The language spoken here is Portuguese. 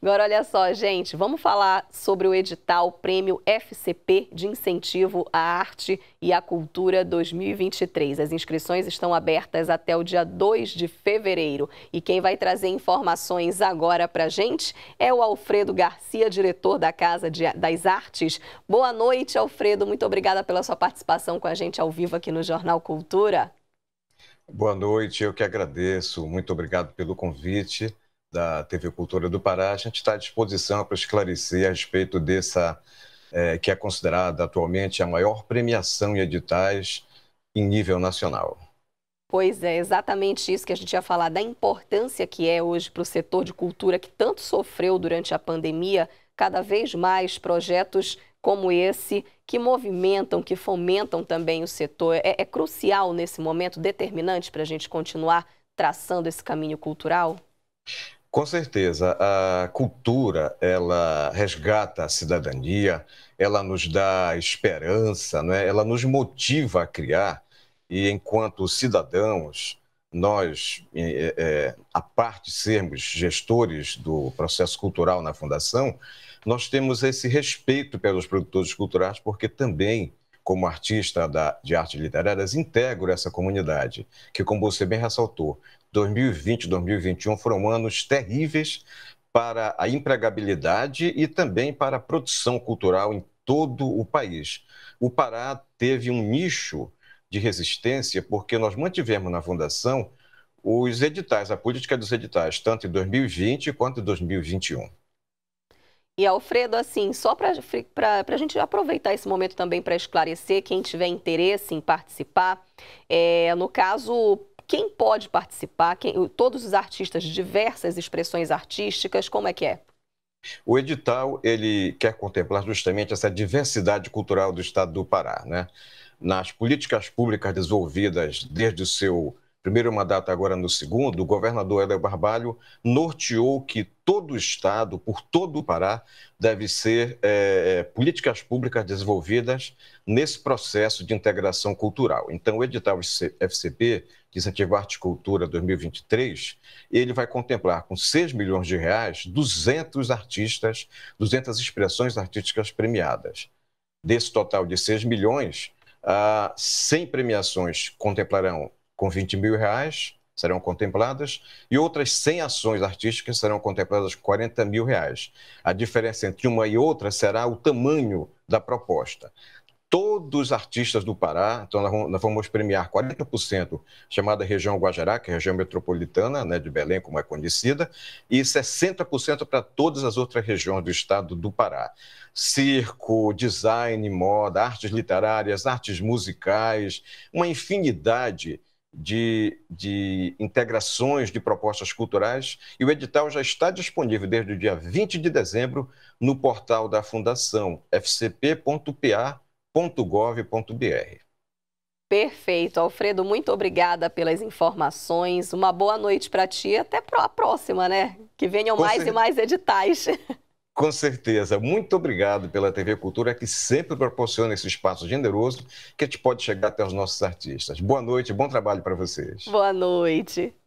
Agora, olha só, gente, vamos falar sobre o edital Prêmio FCP de Incentivo à Arte e à Cultura 2023. As inscrições estão abertas até o dia 2 de fevereiro. E quem vai trazer informações agora para gente é o Alfredo Garcia, diretor da Casa das Artes. Boa noite, Alfredo. Muito obrigada pela sua participação com a gente ao vivo aqui no Jornal Cultura. Boa noite, eu que agradeço. Muito obrigado pelo convite da TV Cultura do Pará, a gente está à disposição para esclarecer a respeito dessa, é, que é considerada atualmente a maior premiação em editais em nível nacional. Pois é, exatamente isso que a gente ia falar, da importância que é hoje para o setor de cultura que tanto sofreu durante a pandemia, cada vez mais projetos como esse que movimentam, que fomentam também o setor. É, é crucial nesse momento, determinante para a gente continuar traçando esse caminho cultural? Com certeza, a cultura ela resgata a cidadania, ela nos dá esperança, né? ela nos motiva a criar. E enquanto cidadãos, nós, é, é, a parte de sermos gestores do processo cultural na Fundação, nós temos esse respeito pelos produtores culturais, porque também como artista da, de artes literárias, integro essa comunidade, que, como você bem ressaltou, 2020 e 2021 foram anos terríveis para a empregabilidade e também para a produção cultural em todo o país. O Pará teve um nicho de resistência porque nós mantivemos na fundação os editais, a política dos editais, tanto em 2020 quanto em 2021. E Alfredo, assim, só para a gente aproveitar esse momento também para esclarecer quem tiver interesse em participar, é, no caso, quem pode participar? Quem, todos os artistas, de diversas expressões artísticas, como é que é? O edital ele quer contemplar justamente essa diversidade cultural do Estado do Pará, né? Nas políticas públicas desenvolvidas desde o seu primeiro mandato, agora no segundo, o governador Hélio Barbalho norteou que todo o Estado, por todo o Pará, deve ser é, é políticas públicas desenvolvidas nesse processo de integração cultural. Então, o edital FCP, de Incentivo Arte e Cultura 2023, ele vai contemplar, com 6 milhões de reais, 200 artistas, 200 expressões artísticas premiadas. Desse total de 6 milhões, 100 ah, premiações contemplarão com 20 mil reais serão contempladas e outras 100 ações artísticas serão contempladas 40 mil reais. A diferença entre uma e outra será o tamanho da proposta. Todos os artistas do Pará, então nós vamos premiar 40%, chamada região Guajará, que é a região metropolitana né, de Belém, como é conhecida, e 60% para todas as outras regiões do estado do Pará. Circo, design, moda, artes literárias, artes musicais, uma infinidade de, de integrações de propostas culturais e o edital já está disponível desde o dia 20 de dezembro no portal da Fundação fcp.pa.gov.br. Perfeito, Alfredo, muito obrigada pelas informações. Uma boa noite para ti, até a próxima, né? Que venham Com mais certeza. e mais editais. Com certeza. Muito obrigado pela TV Cultura, que sempre proporciona esse espaço generoso que a gente pode chegar até os nossos artistas. Boa noite, bom trabalho para vocês. Boa noite.